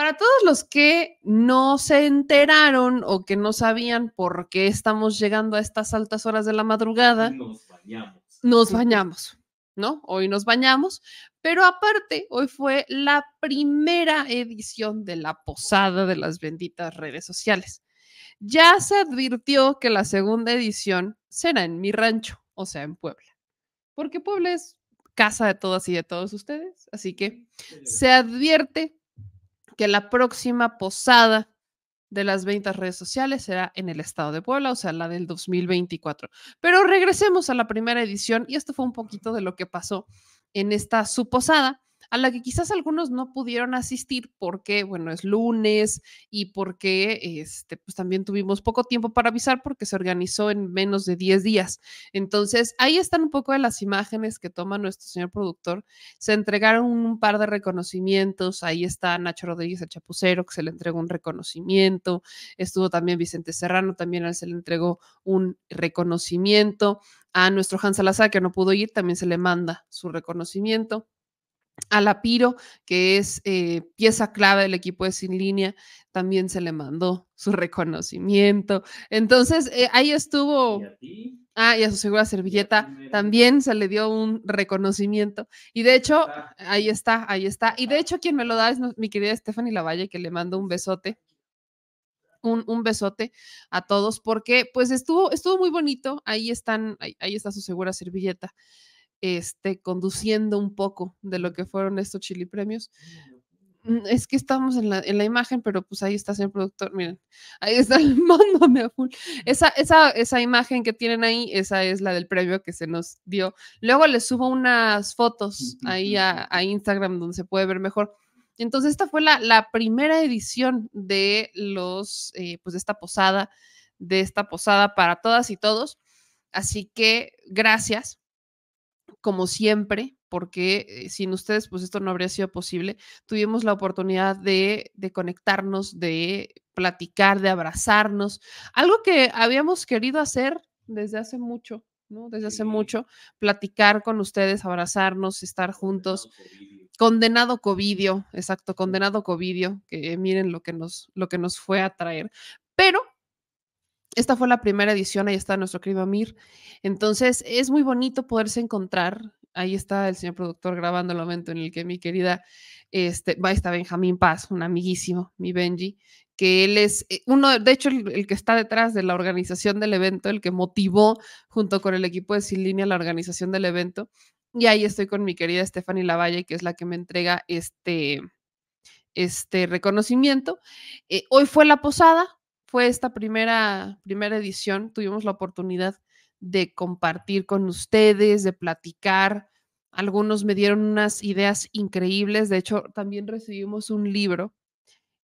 Para todos los que no se enteraron o que no sabían por qué estamos llegando a estas altas horas de la madrugada, nos bañamos. Nos bañamos, ¿no? Hoy nos bañamos, pero aparte, hoy fue la primera edición de la posada de las benditas redes sociales. Ya se advirtió que la segunda edición será en mi rancho, o sea, en Puebla, porque Puebla es casa de todas y de todos ustedes, así que se advierte que la próxima posada de las ventas redes sociales será en el estado de Puebla, o sea, la del 2024. Pero regresemos a la primera edición y esto fue un poquito de lo que pasó en esta suposada a la que quizás algunos no pudieron asistir porque, bueno, es lunes y porque este, pues también tuvimos poco tiempo para avisar porque se organizó en menos de 10 días. Entonces, ahí están un poco de las imágenes que toma nuestro señor productor. Se entregaron un par de reconocimientos. Ahí está Nacho Rodríguez, el chapucero, que se le entregó un reconocimiento. Estuvo también Vicente Serrano, también a él se le entregó un reconocimiento. A nuestro Hans Salazar, que no pudo ir, también se le manda su reconocimiento a la Piro, que es eh, pieza clave del equipo de Sin Línea, también se le mandó su reconocimiento. Entonces, eh, ahí estuvo. ¿Y a Ah, y a su segura servilleta también se le dio un reconocimiento. Y de hecho, ahí está, ahí está. Y de hecho, quien me lo da es mi querida Stephanie Lavalle, que le mando un besote. Un, un, besote a todos porque pues estuvo, estuvo muy bonito. Ahí están, ahí está su segura servilleta este, conduciendo un poco de lo que fueron estos Chili Premios. Mm, mm, es que estamos en la, imagen, pero pues ahí está el productor, miren, ahí está el mundo a full. Esa, esa, imagen que tienen ahí, esa es la del premio que se nos dio. Luego les subo unas fotos ahí a, Instagram donde se puede ver mejor. Entonces, esta fue la, primera edición de los, eh, pues de esta posada, de esta posada para todas y todos. Así que gracias como siempre, porque eh, sin ustedes, pues esto no habría sido posible. Tuvimos la oportunidad de, conectarnos, de platicar, de abrazarnos, algo que habíamos querido hacer desde hace mucho, ¿no? Desde hace mucho, platicar con ustedes, abrazarnos, estar juntos. Condenado Covidio, exacto, condenado Covidio, que miren lo que nos, lo que nos fue a traer. Pero esta fue la primera edición, ahí está nuestro querido Amir. Entonces, es muy bonito poderse encontrar. Ahí está el señor productor grabando el momento en el que mi querida, este, ahí está Benjamín Paz, un amiguísimo, mi Benji, que él es eh, uno, de hecho, el, que está detrás de la organización del evento, el que motivó junto con el equipo de Sin Línea la organización del evento. Y ahí estoy con mi querida Stephanie Lavalle, que es la que me entrega este, este reconocimiento. Eh, hoy fue la posada, fue esta primera, primera edición. Tuvimos la oportunidad de compartir con ustedes, de platicar. Algunos me dieron unas ideas increíbles. De hecho, también recibimos un libro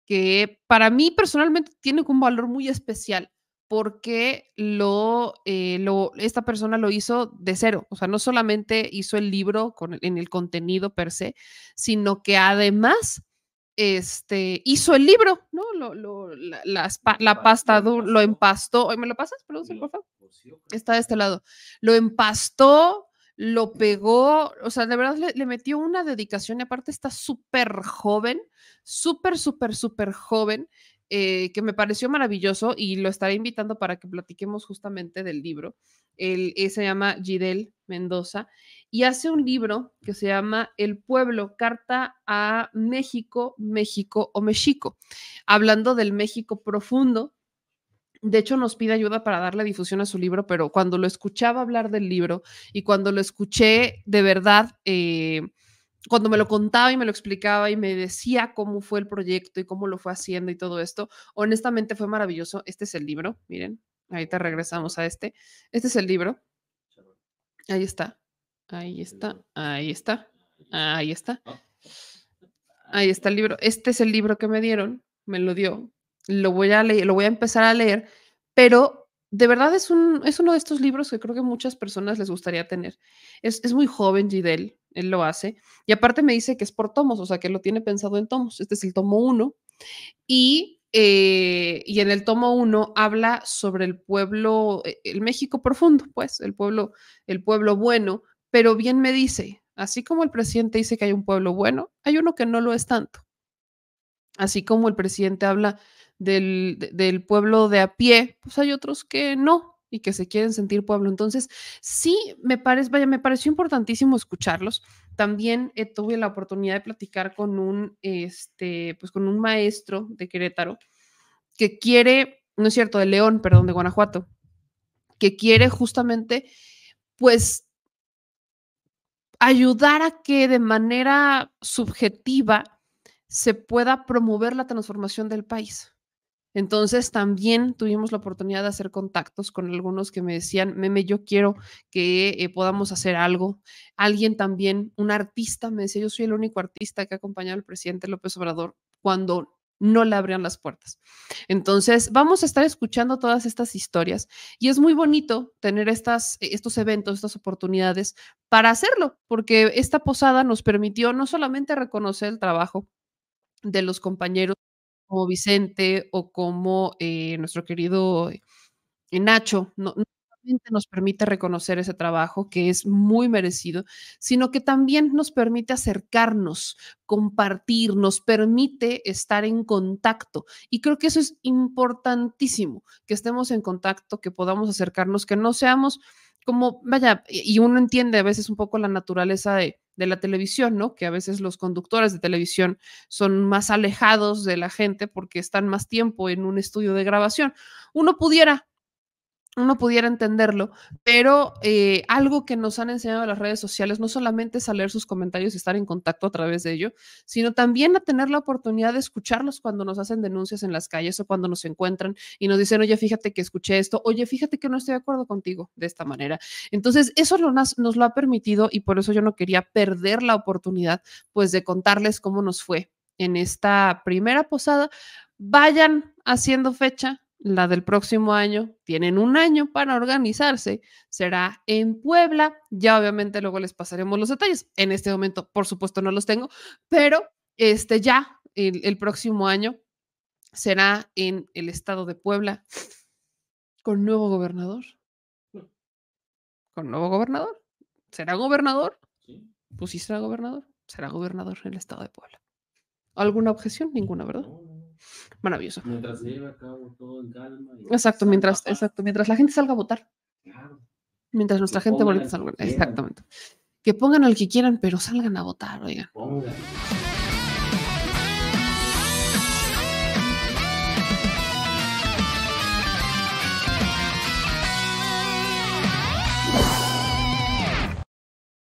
que para mí personalmente tiene un valor muy especial porque lo, eh, lo, esta persona lo hizo de cero. O sea, no solamente hizo el libro con, en el contenido per se, sino que además este, hizo el libro ¿no? Lo, lo, la, la pasta, lo empastó. ¿Me lo pasas, por favor? Está de este lado. Lo empastó, lo pegó, o sea, de verdad le, metió una dedicación y aparte está súper joven, súper, súper, súper joven. Eh, que me pareció maravilloso y lo estaré invitando para que platiquemos justamente del libro. Él, eh, se llama Gidel Mendoza y hace un libro que se llama El pueblo, carta a México, México o México, hablando del México profundo. De hecho, nos pide ayuda para darle difusión a su libro, pero cuando lo escuchaba hablar del libro y cuando lo escuché de verdad, eh, cuando me lo contaba y me lo explicaba y me decía cómo fue el proyecto y cómo lo fue haciendo y todo esto, honestamente fue maravilloso. Este es el libro, miren, ahorita regresamos a este. Este es el libro. Ahí está. Ahí está, ahí está, ahí está. Ahí está el libro. Este es el libro que me dieron, me lo dio. Lo voy a leer, lo voy a empezar a leer, pero de verdad es, es uno de estos libros que creo que muchas personas les gustaría tener. Es, muy joven Gidel, él lo hace. Y aparte me dice que es por tomos, o sea, que lo tiene pensado en tomos. Este es el tomo 1. Eh, y, en el tomo 1 habla sobre el pueblo, e, el México profundo, pues, el pueblo, el pueblo bueno, pero bien me dice, así como el presidente dice que hay un pueblo bueno, hay uno que no lo es tanto. Así como el presidente habla del, pueblo de a pie, pues hay otros que no y que se quieren sentir pueblo. Entonces, sí, me parece, vaya, me pareció importantísimo escucharlos. También eh, tuve la oportunidad de platicar con un, este, pues con un maestro de Querétaro que quiere, no es cierto, de León, perdón, de Guanajuato, que quiere justamente, pues, ayudar a que de manera subjetiva se pueda promover la transformación del país. Entonces también tuvimos la oportunidad de hacer contactos con algunos que me decían, meme, yo quiero que eh, podamos hacer algo. Alguien también, un artista, me decía, yo soy el único artista que ha acompañado al presidente López Obrador cuando no le abrían las puertas. Entonces, vamos a estar escuchando todas estas historias y es muy bonito tener estas, eh, estos eventos, estas oportunidades para hacerlo, porque esta posada nos permitió no solamente reconocer el trabajo de los compañeros como Vicente o como eh, nuestro querido eh, Nacho, no nos permite reconocer ese trabajo que es muy merecido, sino que también nos permite acercarnos, compartir, nos permite estar en contacto. Y creo que eso es importantísimo, que estemos en contacto, que podamos acercarnos, que no seamos como, vaya, y uno entiende a veces un poco la naturaleza de, de, la televisión, ¿no? Que a veces los conductores de televisión son más alejados de la gente porque están más tiempo en un estudio de grabación. Uno pudiera uno pudiera entenderlo, pero eh, algo que nos han enseñado las redes sociales no solamente es a leer sus comentarios y estar en contacto a través de ello, sino también a tener la oportunidad de escucharlos cuando nos hacen denuncias en las calles o cuando nos encuentran y nos dicen, oye, fíjate que escuché esto, oye, fíjate que no estoy de acuerdo contigo de esta manera. Entonces, eso nos, nos lo ha permitido y por eso yo no quería perder la oportunidad, pues, de contarles cómo nos fue en esta primera posada. Vayan haciendo fecha, la del próximo año, tienen un año para organizarse, será en Puebla, ya obviamente luego les pasaremos los detalles, en este momento por supuesto no los tengo, pero este ya el, próximo año será en el estado de Puebla con nuevo gobernador. Con nuevo gobernador. ¿Será gobernador? Pues sí será gobernador. Será gobernador en el estado de Puebla. ¿Alguna objeción? Ninguna, ¿verdad? Maravilloso. exacto, mientras, exacto, mientras la gente salga a votar. Mientras nuestra gente a Exactamente. Que pongan al que quieran, pero salgan a votar, oigan.